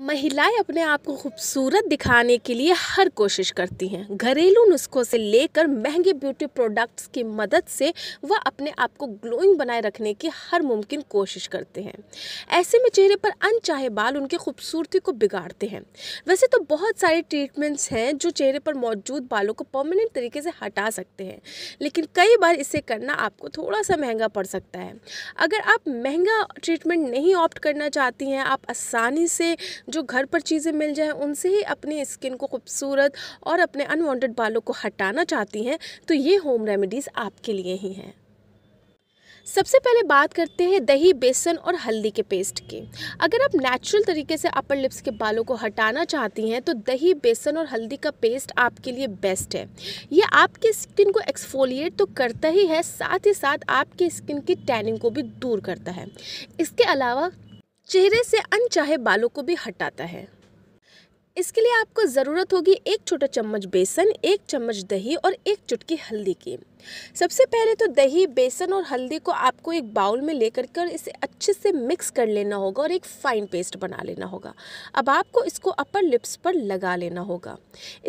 महिलाएं अपने आप को खूबसूरत दिखाने के लिए हर कोशिश करती हैं घरेलू नुस्खों से लेकर महंगे ब्यूटी प्रोडक्ट्स की मदद से वह अपने आप को ग्लोइंग बनाए रखने की हर मुमकिन कोशिश करते हैं ऐसे में चेहरे पर अनचाहे बाल उनकी खूबसूरती को बिगाड़ते हैं वैसे तो बहुत सारे ट्रीटमेंट्स हैं जो चेहरे पर मौजूद बालों को परमानेंट तरीके से हटा सकते हैं लेकिन कई बार इसे करना आपको थोड़ा सा महंगा पड़ सकता है अगर आप महंगा ट्रीटमेंट नहीं ऑप्ट करना चाहती हैं आप आसानी से जो घर पर चीज़ें मिल जाएँ उनसे ही अपनी स्किन को खूबसूरत और अपने अनवांटेड बालों को हटाना चाहती हैं तो ये होम रेमेडीज़ आपके लिए ही हैं सबसे पहले बात करते हैं दही बेसन और हल्दी के पेस्ट की अगर आप नेचुरल तरीके से अपर लिप्स के बालों को हटाना चाहती हैं तो दही बेसन और हल्दी का पेस्ट आपके लिए बेस्ट है ये आपकी स्किन को एक्सफोलिएट तो करता ही है साथ ही साथ आपकी स्किन की टैनिंग को भी दूर करता है इसके अलावा चेहरे से अनचाहे बालों को भी हटाता है इसके लिए आपको ज़रूरत होगी एक छोटा चम्मच बेसन एक चम्मच दही और एक चुटकी हल्दी की सबसे पहले तो दही बेसन और हल्दी को आपको एक बाउल में लेकर कर इसे अच्छे से मिक्स कर लेना होगा और एक फ़ाइन पेस्ट बना लेना होगा अब आपको इसको अपर लिप्स पर लगा लेना होगा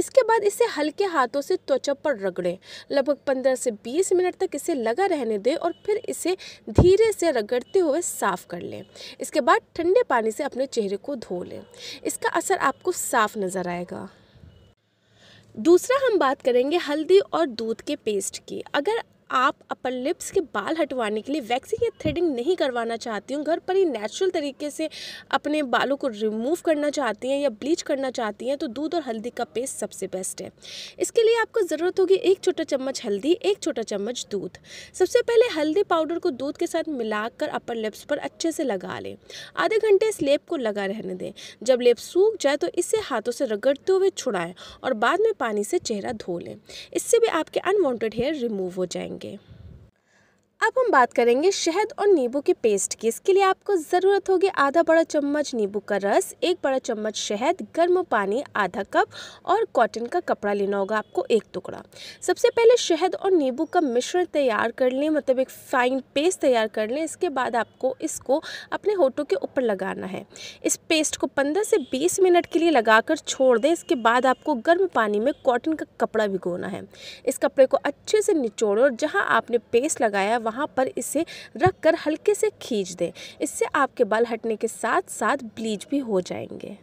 इसके बाद इसे हल्के हाथों से त्वचा पर रगड़ें लगभग पंद्रह से बीस मिनट तक इसे लगा रहने दें और फिर इसे धीरे से रगड़ते हुए साफ़ कर लें इसके बाद ठंडे पानी से अपने चेहरे को धो लें इसका असर आपको साफ नज़र आएगा दूसरा हम बात करेंगे हल्दी और दूध के पेस्ट की अगर आप अपर लिप्स के बाल हटवाने के लिए वैक्सिंग या थ्रेडिंग नहीं करवाना चाहती हूँ घर पर ही नेचुरल तरीके से अपने बालों को रिमूव करना चाहती हैं या ब्लीच करना चाहती हैं तो दूध और हल्दी का पेस्ट सबसे बेस्ट है इसके लिए आपको ज़रूरत होगी एक छोटा चम्मच हल्दी एक छोटा चम्मच दूध सबसे पहले हल्दी पाउडर को दूध के साथ मिलाकर अपर लिप्स पर अच्छे से लगा लें आधे घंटे इस लेप को लगा रहने दें जब लेप सूख जाए तो इसे हाथों से रगड़ते हुए छुड़ाएं और बाद में पानी से चेहरा धो लें इससे भी आपके अनवांटेड हेयर रिमूव हो जाएंगे লাগে अब हम बात करेंगे शहद और नींबू के पेस्ट की इसके लिए आपको ज़रूरत होगी आधा बड़ा चम्मच नींबू का रस एक बड़ा चम्मच शहद गर्म पानी आधा कप और कॉटन का कपड़ा लेना होगा आपको एक टुकड़ा सबसे पहले शहद और नींबू का मिश्रण तैयार कर लें मतलब एक फाइन पेस्ट तैयार कर लें इसके बाद आपको इसको अपने होठों के ऊपर लगाना है इस पेस्ट को पंद्रह से बीस मिनट के लिए लगा छोड़ दें इसके बाद आपको गर्म पानी में कॉटन का कपड़ा भिगोना है इस कपड़े को अच्छे से निचोड़ें और जहाँ आपने पेस्ट लगाया वहाँ वहाँ पर इसे रख कर हल्के से खींच दें इससे आपके बाल हटने के साथ साथ ब्लीच भी हो जाएंगे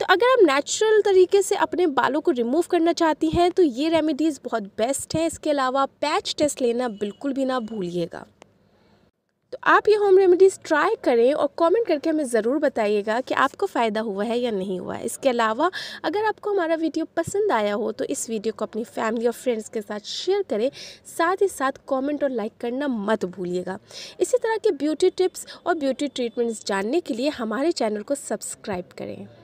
तो अगर आप नेचुरल तरीके से अपने बालों को रिमूव करना चाहती हैं तो ये रेमेडीज़ बहुत बेस्ट हैं इसके अलावा पैच टेस्ट लेना बिल्कुल भी ना भूलिएगा तो आप ये होम रेमेडीज़ ट्राई करें और कमेंट करके हमें ज़रूर बताइएगा कि आपको फ़ायदा हुआ है या नहीं हुआ है इसके अलावा अगर आपको हमारा वीडियो पसंद आया हो तो इस वीडियो को अपनी फैमिली और फ्रेंड्स के साथ शेयर करें साथ ही साथ कमेंट और लाइक करना मत भूलिएगा इसी तरह के ब्यूटी टिप्स और ब्यूटी ट्रीटमेंट्स जानने के लिए हमारे चैनल को सब्सक्राइब करें